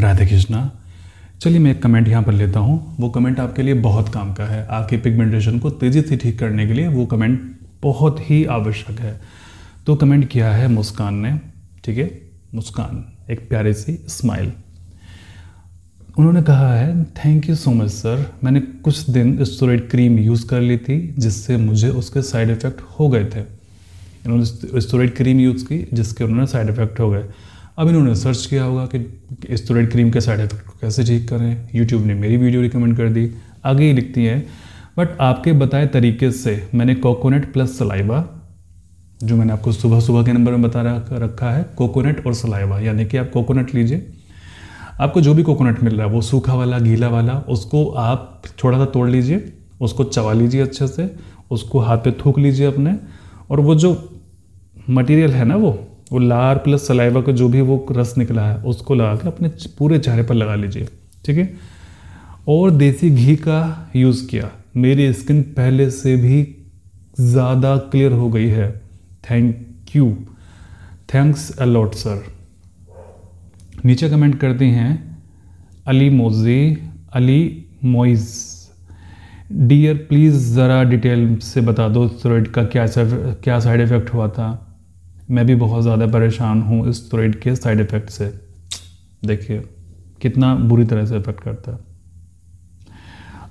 राधे कृष्णा चलिए मैं एक कमेंट यहाँ पर लेता हूँ वो कमेंट आपके लिए बहुत काम का है आपके पिगमेंटेशन को तेज़ी से ठीक करने के लिए वो कमेंट बहुत ही आवश्यक है तो कमेंट किया है मुस्कान ने ठीक है मुस्कान एक प्यारी सी स्माइल उन्होंने कहा है thank you so much sir मैंने कुछ दिन स्टोरेड क्रीम यूज़ कर ली थी जिससे मुझे उसके साइड इफ़ेक्ट हो गए थे उन्होंने स्टोरेड क्रीम यूज़ की जिसके उन्होंने साइड इफ़ेक्ट हो गए अब इन्होंने सर्च किया होगा कि इस थ्रेड तो क्रीम के साइड इफेक्ट को कैसे ठीक करें यूट्यूब ने मेरी वीडियो रिकमेंड कर दी आगे ही लिखती हैं बट आपके बताए तरीके से मैंने कोकोनट प्लस सलाइवा जो मैंने आपको सुबह सुबह के नंबर में बता रखा है कोकोनट और सलाइवा यानी कि आप कोकोनट लीजिए आपको जो भी कोकोनट मिल रहा है वो सूखा वाला गीला वाला उसको आप थोड़ा सा तोड़ लीजिए उसको चबा लीजिए अच्छे से उसको हाथ पे थूक लीजिए अपने और वो जो मटेरियल है ना वो वो लार प्लस सलाइवा का जो भी वो रस निकला है उसको लगा के अपने पूरे चेहरे पर लगा लीजिए ठीक है और देसी घी का यूज़ किया मेरी स्किन पहले से भी ज़्यादा क्लियर हो गई है thank you thanks a lot sir नीचे कमेंट करते हैं अली मोजे अली मोइज़ डियर प्लीज़ ज़रा डिटेल से बता दो स्टेरॉइड का क्या क्या साइड इफ़ेक्ट हुआ था मैं भी बहुत ज़्यादा परेशान हूँ इस स्टोरेड के साइड इफ़ेक्ट से देखिए कितना बुरी तरह से इफ़ेक्ट करता है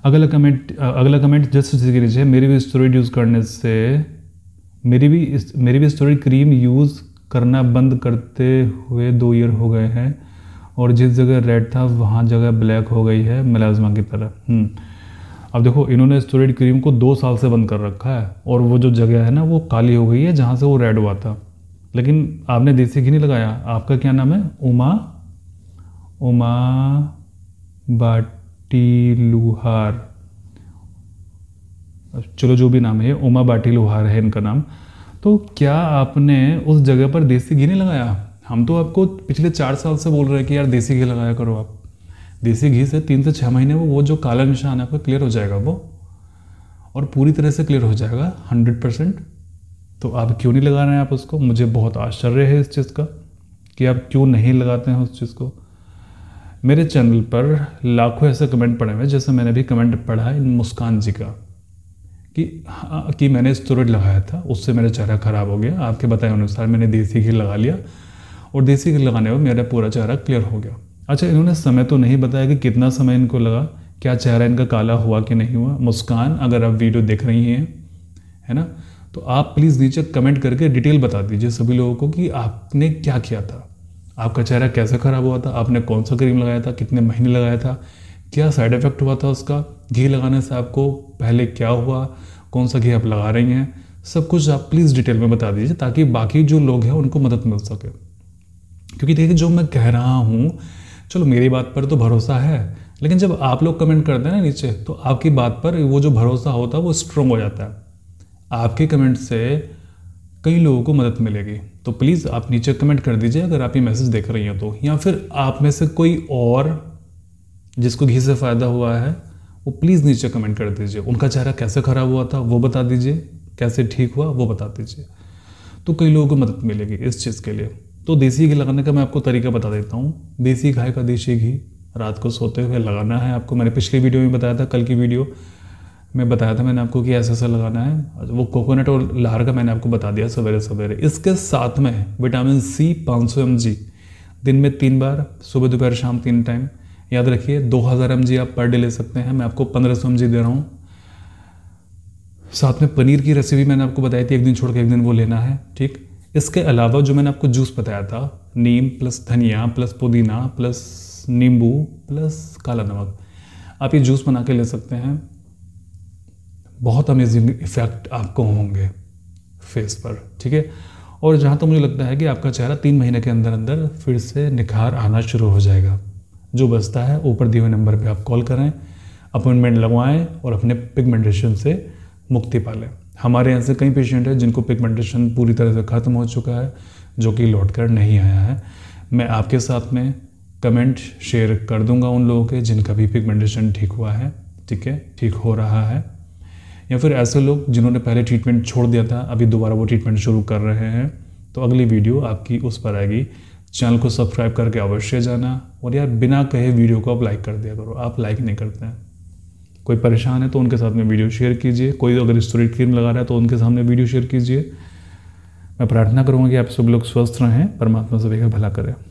अगला कमेंट अगला कमेंट जस्ट जिक्र मेरी भी स्टोरेज यूज़ करने से मेरी भी इस मेरी भी स्टोरेज क्रीम यूज़ करना बंद करते हुए दो ईयर हो गए हैं और जिस जगह रेड था वहाँ जगह ब्लैक हो गई है मलाजमा की तरह हम्म। अब देखो इन्होंने स्टोरेज क्रीम को दो साल से बंद कर रखा है और वो जो जगह है ना वो काली हो गई है जहाँ से वो रेड हुआ था लेकिन आपने देसी घी नहीं लगाया आपका क्या नाम है उमा उमा बाटी लुहार चलो जो भी नाम है उमा बाटी लुहार है इनका नाम तो क्या आपने उस जगह पर देसी घी नहीं लगाया हम तो आपको पिछले चार साल से बोल रहे हैं कि यार देसी घी लगाया करो आप देसी घी से तीन से छः महीने में वो जो काला निशान है आपका क्लियर हो जाएगा वो और पूरी तरह से क्लियर हो जाएगा हंड्रेड परसेंट तो आप क्यों नहीं लगा रहे हैं आप उसको मुझे बहुत आश्चर्य है इस चीज़ का कि आप क्यों नहीं लगाते हैं उस चीज़ को मेरे चैनल पर लाखों ऐसे कमेंट पड़े हुए हैं जैसे मैंने भी कमेंट पढ़ा इन मुस्कान जी का कि हाँ कि मैंने स्टोरेज लगाया था उससे मेरा चेहरा ख़राब हो गया आपके बताए अनुसार मैंने देसी घी लगा लिया और देसी घी लगाने पर मेरा पूरा चेहरा क्लियर हो गया अच्छा इन्होंने समय तो नहीं बताया कि कितना समय इनको लगा क्या चेहरा इनका काला हुआ कि नहीं हुआ मुस्कान अगर आप वीडियो देख रही हैं है ना तो आप प्लीज़ नीचे कमेंट करके डिटेल बता दीजिए सभी लोगों को कि आपने क्या किया था आपका चेहरा कैसे ख़राब हुआ था आपने कौन सा क्रीम लगाया था कितने महीने लगाया था क्या साइड इफ़ेक्ट हुआ था उसका घी लगाने से आपको पहले क्या हुआ कौन सा घी आप लगा रही हैं सब कुछ आप प्लीज़ डिटेल में बता दीजिए ताकि बाकी जो लोग हैं उनको मदद मिल सके क्योंकि देखिए जो मैं कह रहा हूँ चलो मेरी बात पर तो भरोसा है लेकिन जब आप लोग कमेंट करते हैं ना नीचे तो आपकी बात पर वो जो भरोसा होता है वो स्ट्रॉन्ग हो जाता है आपके कमेंट से कई लोगों को मदद मिलेगी तो प्लीज़ आप नीचे कमेंट कर दीजिए अगर आप ये मैसेज देख रही हैं तो या फिर आप में से कोई और जिसको घी से फ़ायदा हुआ है वो प्लीज़ नीचे कमेंट कर दीजिए उनका चेहरा कैसे ख़राब हुआ था वो बता दीजिए कैसे ठीक हुआ वो बता दीजिए तो कई लोगों को मदद मिलेगी इस चीज़ के लिए तो देसी घी लगाने का मैं आपको तरीका बता देता हूँ देसी गाय का देसी घी रात को सोते हुए लगाना है आपको मैंने पिछली वीडियो में बताया था कल की वीडियो मैं बताया था मैंने आपको कि ऐसा ऐसा लगाना है वो कोकोनट और लहर का मैंने आपको बता दिया सवेरे सवेरे इसके साथ में विटामिन सी पाँच सौ दिन में तीन बार सुबह दोपहर शाम तीन टाइम याद रखिए दो हज़ार एम आप पर डे ले सकते हैं मैं आपको पंद्रह सौ एम दे रहा हूँ साथ में पनीर की रेसिपी मैंने आपको बताई थी एक दिन छोड़ के एक दिन वो लेना है ठीक इसके अलावा जो मैंने आपको जूस बताया था नीम प्लस धनिया प्लस पुदीना प्लस नींबू प्लस काला नमक आप ये जूस बना के ले सकते हैं बहुत अमेजिंग इफ़ेक्ट आपको होंगे फेस पर ठीक है और जहाँ तक तो मुझे लगता है कि आपका चेहरा तीन महीने के अंदर अंदर फिर से निखार आना शुरू हो जाएगा जो बचता है ऊपर दिए हुए नंबर पे आप कॉल करें अपॉइंटमेंट लगवाएं और अपने पिगमेंटेशन से मुक्ति पा लें हमारे यहाँ से कई पेशेंट हैं जिनको पिगमेंटेशन पूरी तरह से ख़त्म हो चुका है जो कि लौट कर नहीं आया है मैं आपके साथ में कमेंट शेयर कर दूंगा उन लोगों के जिनका भी पिगमेंटेशन ठीक हुआ है ठीक है ठीक हो रहा है या फिर ऐसे लोग जिन्होंने पहले ट्रीटमेंट छोड़ दिया था अभी दोबारा वो ट्रीटमेंट शुरू कर रहे हैं तो अगली वीडियो आपकी उस पर आएगी चैनल को सब्सक्राइब करके अवश्य जाना और यार बिना कहे वीडियो को आप लाइक कर दिया करो आप लाइक नहीं करते हैं कोई परेशान है तो उनके साथ में वीडियो शेयर कीजिए कोई अगर स्टोरी क्रीम लगा रहा है तो उनके सामने वीडियो शेयर कीजिए मैं प्रार्थना करूँगा कि आप सब लोग स्वस्थ रहें परमात्मा सभी का भला करें